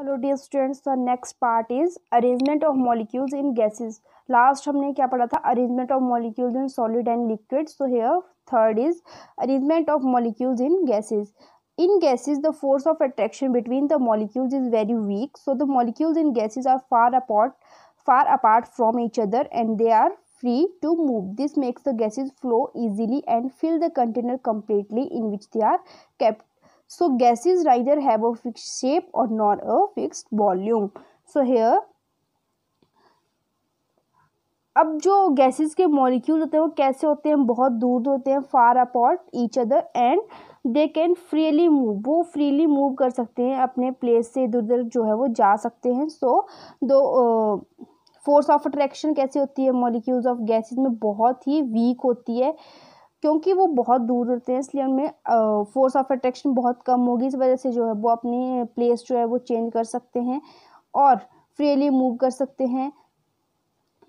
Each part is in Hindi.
Hello dear students the next part is arrangement of molecules in gases last हमने क्या पढ़ा था arrangement of molecules in solid and liquid so here third is arrangement of molecules in gases in gases the force of attraction between the molecules is very weak so the molecules in gases are far apart far apart from each other and they are free to move this makes the gases flow easily and fill the container completely in which they are kept So gases neither have a fix shape और not a fix volume so here अब जो गैसेस के मॉलिक्यूल होते हैं वो कैसे होते हैं बहुत दूर होते हैं far apart each other and they can freely move वो फ्रीली मूव कर सकते हैं अपने प्लेस से इधर उधर जो है वो जा सकते हैं सो दो फोर्स ऑफ अट्रैक्शन कैसे होती है मॉलिक्यूल्स ऑफ गैसेस में बहुत ही वीक होती है क्योंकि वो बहुत दूर रहते हैं इसलिए उनमें फोर्स ऑफ अट्रैक्शन बहुत कम होगी इस वजह से जो है वो अपनी प्लेस जो है वो चेंज कर सकते हैं और फ्रीली मूव कर सकते हैं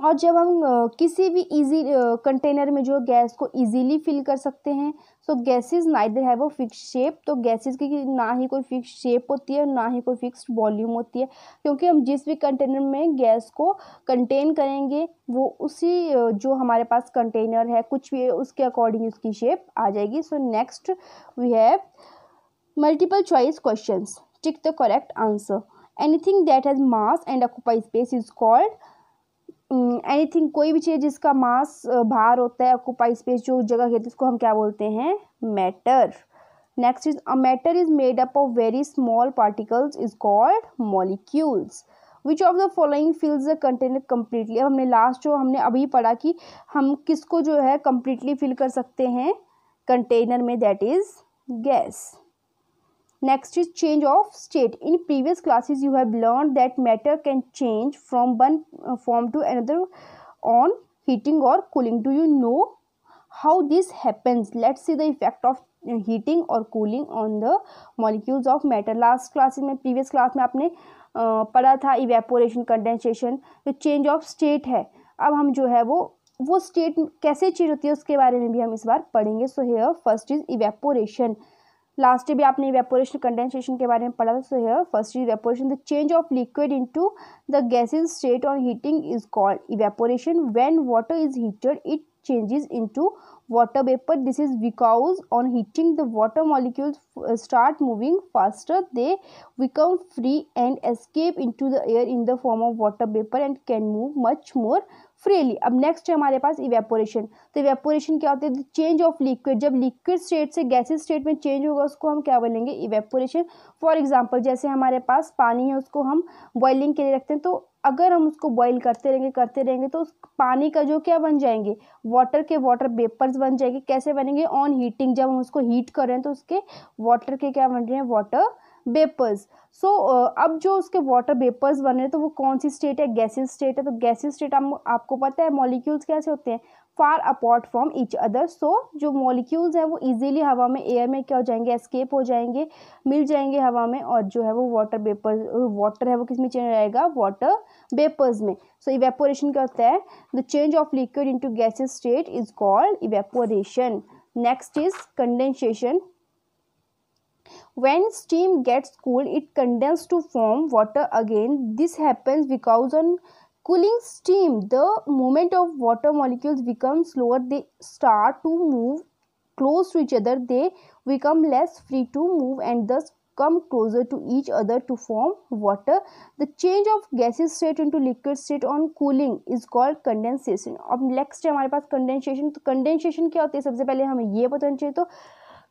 और जब हम किसी भी इजी कंटेनर में जो गैस को इजीली फिल कर सकते हैं सो गैसेस नाइदर है वो फिक्स शेप तो गैसेस की ना ही कोई फिक्स शेप होती है ना ही कोई फिक्स वॉल्यूम होती है क्योंकि हम जिस भी कंटेनर में गैस को कंटेन करेंगे वो उसी जो हमारे पास कंटेनर है कुछ भी उसके अकॉर्डिंग उसकी शेप आ जाएगी so next we have multiple choice question tick the correct answer anything that has mass and occupy space is called anything mm, कोई भी चीज़ जिसका मास भार होता है ऑक्यूपाई स्पेस जो जगह घेरती है उसको हम क्या बोलते हैं matter next is a matter is made up of very small particles is called molecules which of the following fills the container completely अब हमने लास्ट जो हमने अभी पढ़ा कि हम किसको जो है कम्प्लीटली फिल कर सकते हैं कंटेनर में that is gas next is change of state in previous classes you have learned that matter can change from one form to another on heating or cooling do you know how this happens let's see the effect of heating और cooling on the molecules of matter last classes में प्रीवियस क्लास में आपने पढ़ा था इवेपोरेशन कंडेंसेशन जो चेंज ऑफ स्टेट है अब हम जो है वो वो स्टेट कैसे चेंज होती है उसके बारे में भी हम इस बार पढ़ेंगे so here first is evaporation last भी आपने वेपोरेशन कंडेंसेशन के बारे में पढ़ा था सो है first is evaporation the change of liquid into the gases state on heating is called evaporation when water is heated it changes into water vapour this is because on heating the water molecule start moving faster they become free and escape into the air in the form of water vapour and can move much more freely अब नेक्स्ट है हमारे पास इवेपोरेशन तो इवेपोरेशन क्या होता है चेंज ऑफ लिक्विड जब लिक्विड स्टेट से गैसेज स्टेट में चेंज होगा उसको हम क्या बोलेंगे इवेपोरेशन फॉर एग्जाम्पल जैसे हमारे पास पानी है उसको हम बॉइलिंग के लिए रखते हैं तो अगर हम उसको बॉईल करते रहेंगे करते रहेंगे तो उस पानी का जो क्या बन जाएंगे वाटर के वाटर वेपर्स बन जाएंगे कैसे बनेंगे ऑन हीटिंग जब हम उसको हीट कर रहे हैं तो उसके वाटर के क्या बन रहे हैं water vapours so so, uh, अब जो उसके वाटर बेपर्स बन रहे हैं तो वो कौन सी स्टेट है गैसेस स्टेट है तो गैसेस स्टेट हम आपको पता है मॉलिक्यूल्स कैसे होते हैं far apart from each other so जो मॉलिक्यूल्स हैं वो इजीली हवा में एयर में क्या हो जाएंगे एस्केप हो जाएंगे मिल जाएंगे हवा में और जो है वो वाटर बेपर्स वाटर है वो किस में चेंज रहेगा वाटर बेपर्स में सो इवेपोरेशन क्या होता है the change of liquid into gases state is called evaporation next is condensation when steam gets cooled it condenses to form water again this happens because on cooling steam the movement of water molecules becomes slower they start to move close to each other they become less free to move and thus come closer to each other to form water the change of gaseous state into liquid state on cooling is called condensation अब next है हमारे पास condensation तो condensation क्या होती है सबसे पहले हमें ये पता चाहिए तो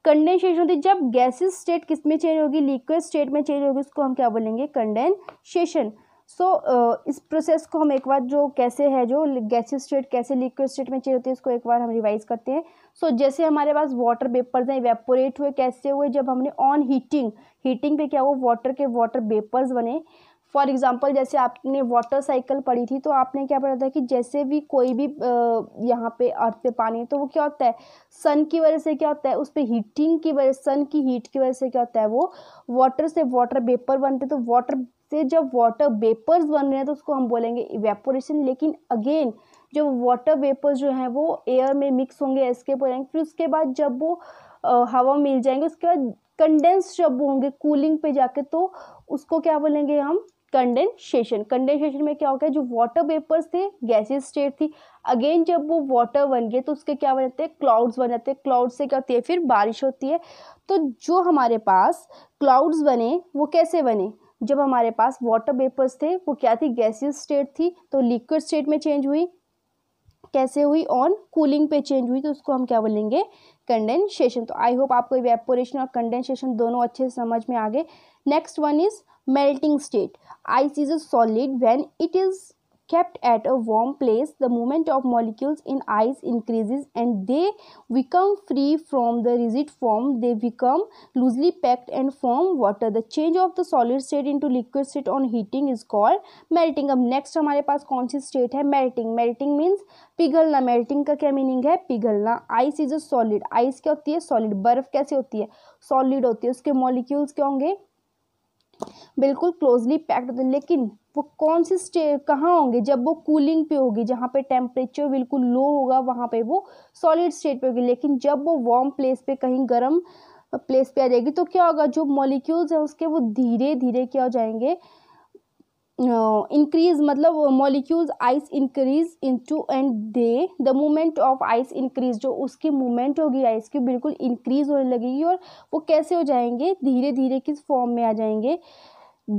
कंडेंसेशन होती है जब गैसेस स्टेट किस में चेंज होगी लिक्विड स्टेट में चेंज होगी उसको हम क्या बोलेंगे कंडेंसेशन सो so, इस प्रोसेस को हम एक बार जो कैसे है जो गैसेस स्टेट कैसे लिक्विड स्टेट में चेंज होती है उसको एक बार हम रिवाइज करते हैं सो so, जैसे हमारे पास वाटर वेपर्स हैं वेपोरेट हुए कैसे हुए जब हमने ऑन हीटिंग हीटिंग पे क्या हुआ वाटर के वाटर वेपर्स बने फॉर एग्ज़ाम्पल जैसे आपने वाटर साइकिल पढ़ी थी तो आपने क्या पढ़ा था कि जैसे भी कोई भी यहाँ पे अर्थ पे पानी है तो वो क्या होता है सन की वजह से क्या होता है उस पर हीटिंग की वजह सन की हीट की वजह से क्या होता है वो वाटर से वाटर वेपर बनते हैं तो वाटर से जब वाटर वेपर्स बन रहे हैं तो उसको हम बोलेंगे वेपोरेशन लेकिन अगेन जब वाटर वेपर्स जो हैं वो एयर में मिक्स होंगे एस्केप हो जाएंगे फिर उसके बाद जब वो हवा मिल जाएंगे उसके बाद कंडेंस जब होंगे कूलिंग पे जाके तो उसको क्या बोलेंगे हम कंडेंसेशन कंडेंसेशन में क्या होगा जो वाटर वेपर्स थे गैसेस स्टेट थी अगेन जब वो वाटर बन गए तो उसके क्या बन जाते हैं क्लाउड्स बन जाते हैं क्लाउड से क्या होती है फिर बारिश होती है तो जो हमारे पास क्लाउड्स बने वो कैसे बने जब हमारे पास वाटर वेपर्स थे वो क्या थी गैसेज स्टेट थी तो लिक्विड स्टेट में चेंज हुई कैसे हुई ऑन कूलिंग पे चेंज हुई तो उसको हम क्या बोलेंगे कंडेंसेशन तो आई होप आपको वेपोरेशन और कंडेंसेशन दोनों अच्छे से समझ में आ गए next one is melting state. Ice is a solid when it is kept at a warm place. The movement of molecules in ice increases and they become free from the rigid form. They become loosely packed and form water. The change of the solid state into liquid state on heating is called melting. अब next हमारे पास कौन सी state है melting. Melting means पिघलना मेल्टिंग का क्या मीनिंग है पिघलना ice is a solid ice क्या होती है सॉलिड बर्फ कैसे होती है सॉलिड होती है उसके मॉलिक्यूल्स क्या होंगे बिल्कुल क्लोजली पैक्ड होते हैं लेकिन वो कौन से स्टे कहाँ होंगे जब वो कूलिंग पे होगी जहाँ पे टेम्परेचर बिल्कुल लो होगा वहाँ पे वो सॉलिड स्टेट पे होगी लेकिन जब वो वार्म प्लेस पे कहीं गर्म प्लेस पे आ जाएगी तो क्या होगा जो मॉलिक्यूल्स हैं उसके वो धीरे धीरे क्या हो जाएंगे इंक्रीज मतलब molecules ice increase into and they the movement of ice increase जो उसकी मूवमेंट होगी आइस की बिल्कुल इंक्रीज होने लगेगी और वो कैसे हो जाएंगे धीरे धीरे किस फॉर्म में आ जाएंगे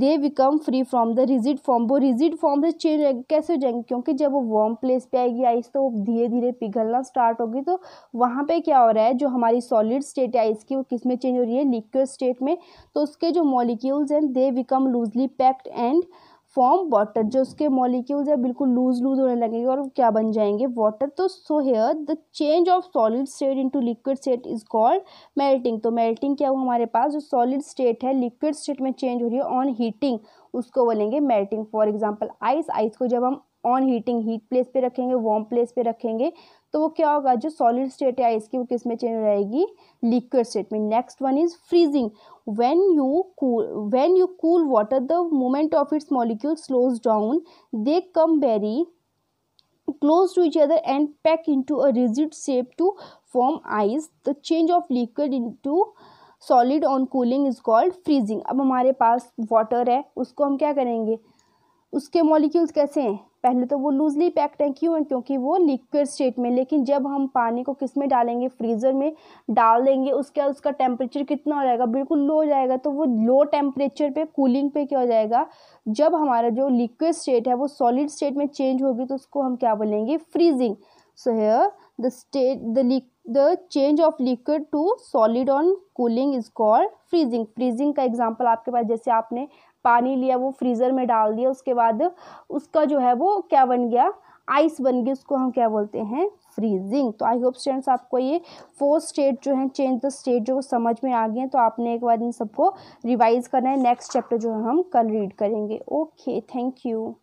they become free from the rigid form वो रिजिड फॉर्म से चेंज कैसे हो जाएंगे क्योंकि जब वो वार्म प्लेस पे आएगी आइस तो धीरे धीरे पिघलना स्टार्ट होगी तो वहाँ पे क्या हो रहा है जो हमारी सॉलिड स्टेट है आइस की वो किस में चेंज हो रही है लिक्विड स्टेट में तो उसके जो मॉलिक्यूल्स हैं they become loosely packed and form water जो उसके मॉलिक्यूल्स है बिल्कुल लूज लूज होने लगेंगे और क्या बन जाएंगे वाटर तो so here the change of solid state into liquid state is called melting तो मेल्टिंग क्या हुआ हमारे पास जो सॉलिड स्टेट है लिक्विड स्टेट में चेंज हो रही है ऑन हीटिंग उसको बोलेंगे melting for example ice ice को जब हम ऑन हीटिंग हीट प्लेस पे रखेंगे वार्म प्लेस पे रखेंगे तो वो क्या होगा जो सॉलिड स्टेट है आइस की वो किस में चेंज हो जाएगी लिक्विड स्टेट में next one is freezing when you cool when you cool water the moment of its molecule slows down they come very close to each other and pack into a rigid shape to form ice the change of liquid in solid on cooling is called freezing अब हमारे पास वाटर है उसको हम क्या करेंगे उसके मॉलिक्यूल्स कैसे हैं पहले तो वो लूजली पैक्ड हैं क्यों क्योंकि वो लिक्विड स्टेट में लेकिन जब हम पानी को किस में डालेंगे फ्रीज़र में डाल देंगे उसके बाद उसका टेम्परेचर कितना हो जाएगा बिल्कुल लो हो जाएगा तो वो लो टेम्परेचर पे कूलिंग पे क्या हो जाएगा जब हमारा जो लिक्विड स्टेट है वो सॉलिड स्टेट में चेंज होगी तो उसको हम क्या बोलेंगे freezing so here the state the the change of liquid to solid on cooling is called freezing freezing का एग्जाम्पल आपके पास जैसे आपने पानी लिया वो फ्रीज़र में डाल दिया उसके बाद उसका जो है वो क्या बन गया आइस बन गई उसको हम क्या बोलते हैं फ्रीजिंग तो आई होप स्टूडेंट्स आपको ये फोर स्टेट जो हैं चेंज द स्टेट जो समझ में आ गए हैं तो आपने एक बार इन सबको रिवाइज करना है नेक्स्ट चैप्टर जो है हम कल रीड करेंगे ओके थैंक यू